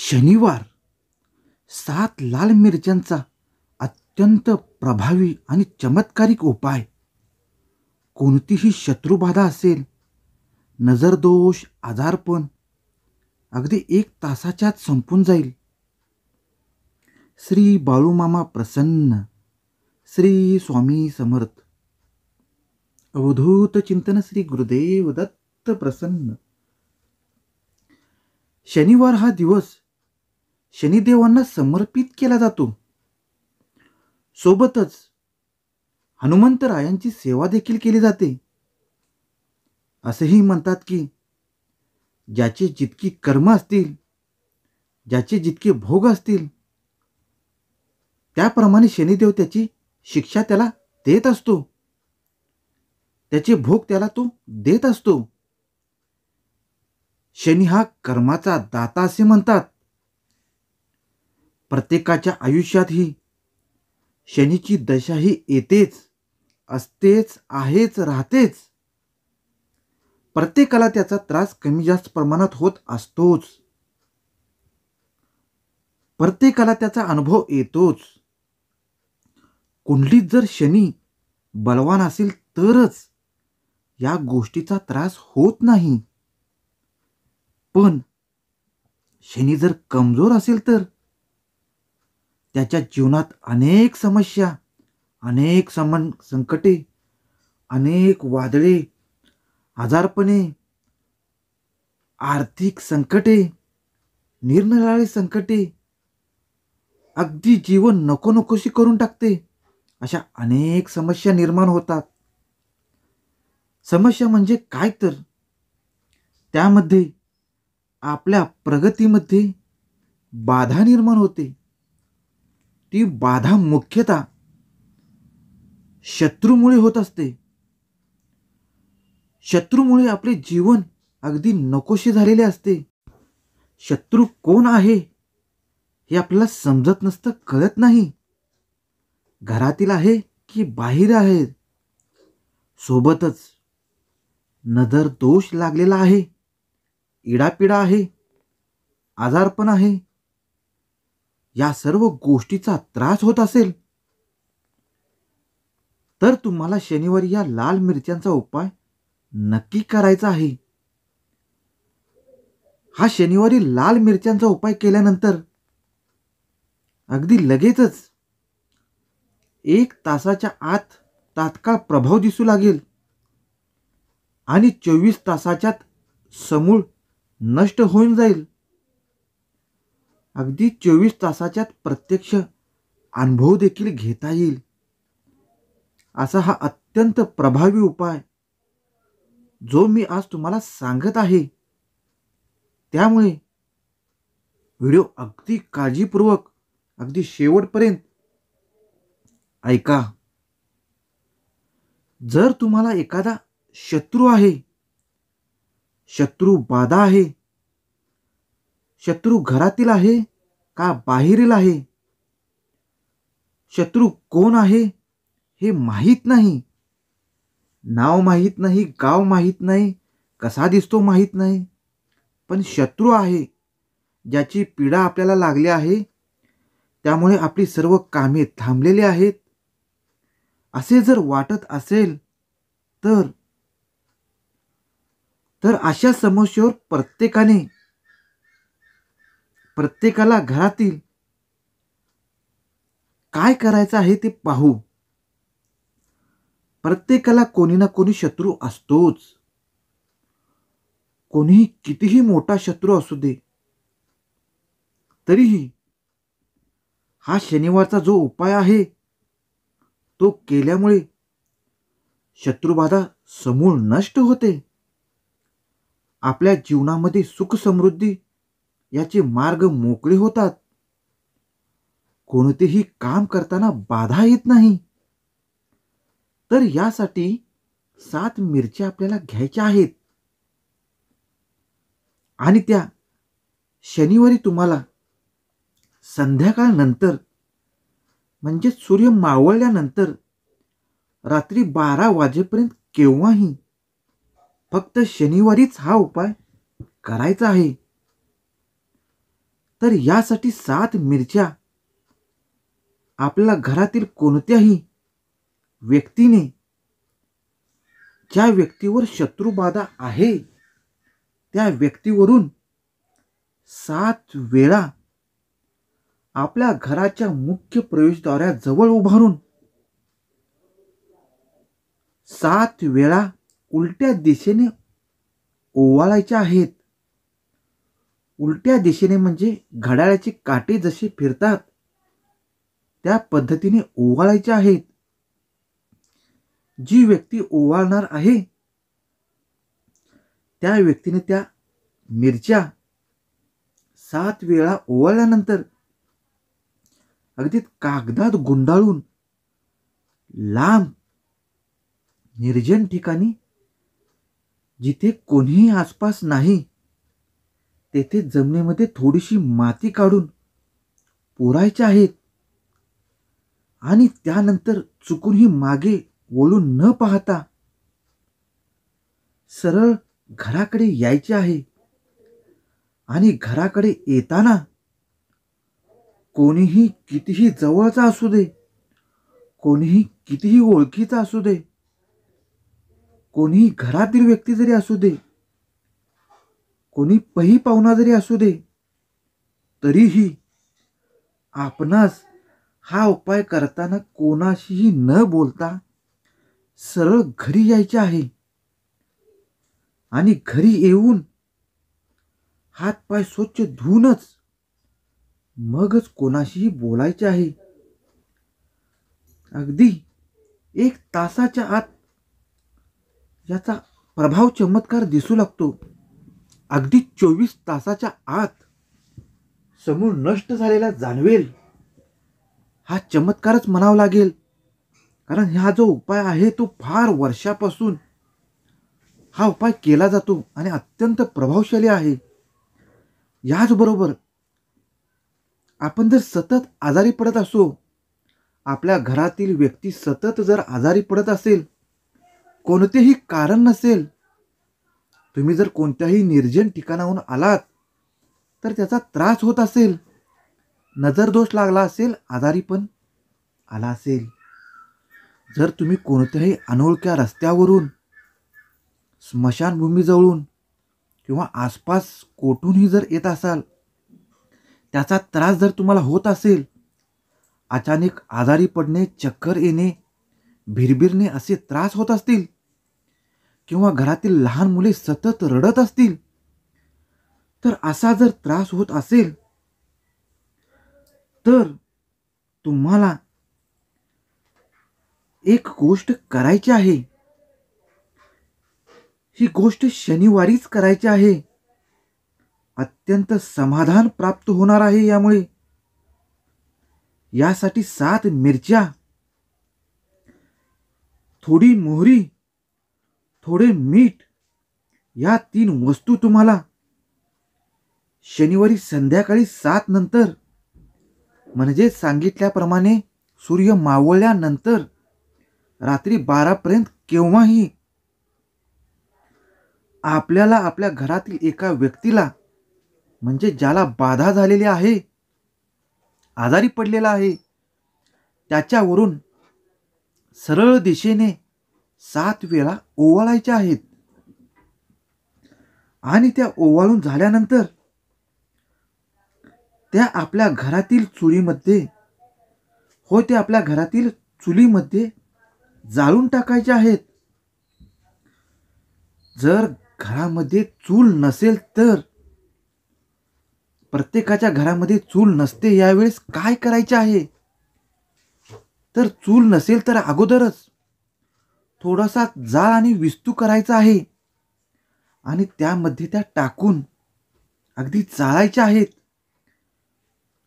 शनिवार सात लाल मिरच्यांचा अत्यंत प्रभावी आणि चमत्कारिक उपाय कोणतीही शत्रुबाधा असेल नजरदोष आजारपण अगदी एक तासाच्यात संपून जाईल श्री बाळूमामा प्रसन्न श्री स्वामी समर्थ अवधूत चिंतन श्री गुरुदेव दत्त प्रसन्न शनिवार हा दिवस शनिदेवांना समर्पित केला जातो सोबतच हनुमंतरायांची सेवा देखील केली जाते असेही म्हणतात की ज्याचे जितकी कर्म असतील ज्याचे जितके भोग असतील त्याप्रमाणे शनिदेव त्याची शिक्षा त्याला देत असतो त्याचे भोग त्याला तो देत असतो शनी हा कर्माचा दाता असे म्हणतात प्रत्येकाच्या आयुष्यातही शनीची दशा ही येतेच असतेच आहेच राहतेच प्रत्येकाला त्याचा त्रास कमी जास्त प्रमाणात होत असतोच प्रत्येकाला त्याचा अनुभव येतोच कुंडलीत जर शनी बलवान असेल तरच या गोष्टीचा त्रास होत नाही पण शनी जर कमजोर असेल तर त्याच्या जीवनात अनेक समस्या अनेक समन संकटे अनेक वादळे आजारपणे आर्थिक संकटे निरनिराळे संकटे अगदी जीवन नको नकोशी करून टाकते अशा अनेक समस्या निर्माण होतात समस्या म्हणजे काय तर त्यामध्ये आपल्या प्रगतीमध्ये बाधा निर्माण होते ती बाधा मुख्यतः शत्रूमुळे होत असते शत्रूमुळे आपले जीवन अगदी नकोशी झालेले असते शत्रू कोण आहे हे आपल्याला समजत नसतं कळत नाही घरातील आहे की बाहेर आहे सोबतच नदर दोष लागलेला आहे इडापिडा आहे पण आहे या सर्व गोष्टीचा त्रास होत असेल तर तुम्हाला शनिवारी या लाल मिरच्यांचा उपाय नक्की करायचा आहे हा शनिवारी लाल मिरच्यांचा उपाय केल्यानंतर अगदी लगेचच एक तासाच्या आत तात्काळ प्रभाव दिसू लागेल आणि चोवीस तासाच्यात समूळ नष्ट होऊन जाईल अगदी चोवीस तासाच्यात प्रत्यक्ष अनुभव देखील घेता येईल असा हा अत्यंत प्रभावी उपाय जो मी आज तुम्हाला सांगत आहे त्यामुळे व्हिडिओ अगदी काळजीपूर्वक अगदी शेवटपर्यंत ऐका जर तुम्हाला एखादा शत्रू आहे शत्रू बाधा आहे शत्रू घरातील आहे का बाहेरील आहे शत्रू कोण आहे हे माहीत नाही नाव माहीत नाही गाव माहीत नाही कसा दिसतो माहीत नाही पण शत्रू आहे ज्याची पीडा आपल्याला लागली आहे त्यामुळे आपली सर्व कामे थांबलेली आहेत असे जर वाटत असेल तर तर अशा समस्येवर प्रत्येकाने प्रत्येकाला घरातील काय करायचं आहे ते पाहू प्रत्येकाला कोणी ना कोणी शत्रू असतोच कोणीही कितीही मोठा शत्रू असू दे तरीही हा शनिवारचा जो उपाय आहे तो केल्यामुळे शत्रुबाधा समूळ नष्ट होते आपल्या जीवनामध्ये सुख समृद्धी याचे मार्ग मोकळे होतात कोणतेही काम करताना बाधा येत नाही तर यासाठी सात मिरच्या आपल्याला घ्यायच्या आहेत आणि त्या शनिवारी तुम्हाला संध्याकाळनंतर म्हणजे सूर्य मावळल्यानंतर रात्री बारा वाजेपर्यंत केव्हाही फक्त शनिवारीच हा उपाय करायचा आहे तर यासाठी सात मिरच्या आपल्या घरातील कोणत्याही व्यक्तीने ज्या व्यक्तीवर शत्रुबाधा आहे त्या व्यक्तीवरून सात वेळा आपल्या घराच्या मुख्य प्रवेशद्वाराजवळ उभारून सात वेळा उलट्या दिशेने ओवाळायच्या आहेत उलट्या दिशेने म्हणजे घड्याळाची काटे जशी फिरतात त्या पद्धतीने ओवाळायच्या आहेत जी व्यक्ती ओवाळणार आहे त्या व्यक्तीने त्या मिरच्या सात वेळा ओवाळल्यानंतर अगदी कागदात गुंडाळून लांब निर्जन ठिकाणी जिथे कोणीही आसपास नाही तेथे जमिनीमध्ये थोडीशी माती काढून पोरायच्या आहेत आणि त्यानंतर चुकूनही मागे वळून न पाहता सरळ घराकडे यायचे आहे आणि घराकडे येताना कोणीही कितीही जवळचा असू दे कोणीही कितीही ओळखीचा असू दे कोणीही घरातील व्यक्ती जरी असू दे कोणी पही पाहुणा जरी असू दे तरीही आपणास हा उपाय करताना कोणाशीही न बोलता सरळ घरी यायचे आहे आणि घरी येऊन हातपाय स्वच्छ धुवूनच मगच कोणाशीही बोलायचे आहे अगदी एक तासाच्या आत याचा प्रभाव चमत्कार दिसू लागतो अगदी चोवीस तासाच्या आत समूळ नष्ट झालेला जाणवेल हा चमत्कारच म्हणावा लागेल कारण हा जो उपाय आहे तो फार वर्षापासून हा उपाय केला जातो आणि अत्यंत प्रभावशाली आहे याचबरोबर आपण जर सतत आजारी पडत असो आपल्या घरातील व्यक्ती सतत जर आजारी पडत असेल कोणतेही कारण नसेल तुम्ही जर कोणत्याही निर्जन ठिकाणाहून आलात तर त्याचा त्रास होत असेल नजरदोष लागला असेल आजारी पण आला असेल जर तुम्ही कोणत्याही अनोळख्या रस्त्यावरून स्मशानभूमीजवळून किंवा आसपास कोठूनही जर येत असाल त्याचा त्रास जर तुम्हाला होत असेल अचानक आजारी पडणे चक्कर येणे भिरभिरणे असे त्रास होत असतील किंवा घरातील लहान मुले सतत रडत असतील तर असा जर त्रास होत असेल तर तुम्हाला एक गोष्ट करायची आहे ही गोष्ट शनिवारीच करायची आहे अत्यंत समाधान प्राप्त होणार आहे यामुळे यासाठी सात मिरच्या थोडी मोहरी थोडे मीठ या तीन वस्तू तुम्हाला शनिवारी संध्याकाळी सात नंतर म्हणजे सांगितल्याप्रमाणे सूर्य मावळल्यानंतर रात्री बारापर्यंत केव्हाही आपल्याला आपल्या घरातील एका व्यक्तीला म्हणजे ज्याला बाधा झालेली आहे आजारी पडलेला आहे त्याच्यावरून सरळ दिशेने सात वेळा ओवाळायच्या आहेत आणि त्या ओवाळून झाल्यानंतर त्या आपल्या घरातील चुलीमध्ये हो ते आपल्या घरातील चुलीमध्ये जाळून टाकायचे आहेत जर घरामध्ये चूल नसेल तर प्रत्येकाच्या घरामध्ये चूल नसते यावेळेस काय करायचे आहे तर चूल नसेल तर अगोदरच थोडासा जाळ आणि विस्तू करायचा आहे आणि त्यामध्ये त्या टाकून अगदी चाळायच्या आहेत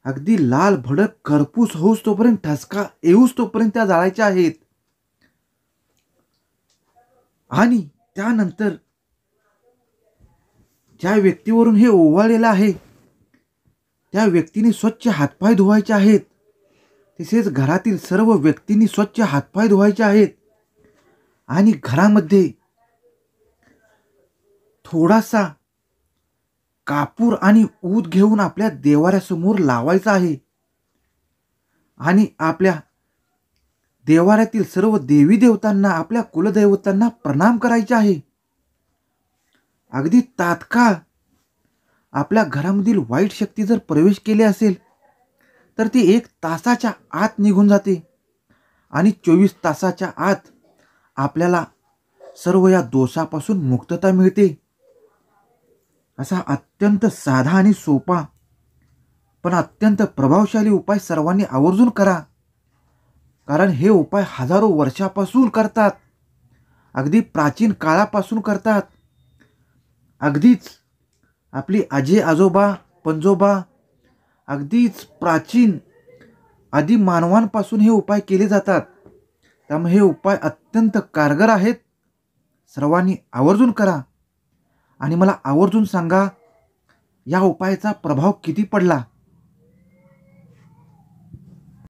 अगदी लाल भडक करपूस होऊस तोपर्यंत ठसका येऊस तोपर्यंत त्या जाळायच्या आहेत आणि त्यानंतर ज्या व्यक्तीवरून हे ओवाळलेलं आहे त्या व्यक्तीने स्वच्छ हातपाय धुवायचे आहेत तसेच घरातील सर्व व्यक्तींनी स्वच्छ हातपाय धुवायचे आहेत आणि घरामध्ये थोडासा कापूर आणि ऊद घेऊन आपल्या देवाऱ्यासमोर लावायचा आहे आणि आपल्या देवाऱ्यातील सर्व देवी देवतांना आपल्या कुलदैवतांना प्रणाम करायचे आहे अगदी तात्काळ आपल्या घरामधील वाईट शक्ती जर प्रवेश केली असेल तर ती एक तासाच्या आत निघून जाते आणि चोवीस तासाच्या आत आपल्याला सर्व या दोषापासून मुक्तता मिळते असा अत्यंत साधा आणि सोपा पण अत्यंत प्रभावशाली उपाय सर्वांनी आवर्जून करा कारण हे उपाय हजारो वर्षापासून करतात अगदी प्राचीन काळापासून करतात अगदीच आपली आजी आजोबा पंजोबा अगदीच प्राचीन आदी मानवांपासून हे उपाय केले जातात त्यामुळे हे उपाय अत्य अत्यंत कारगर आहेत सर्वांनी आवर्जून करा आणि मला आवर्जून सांगा या उपायाचा प्रभाव किती पडला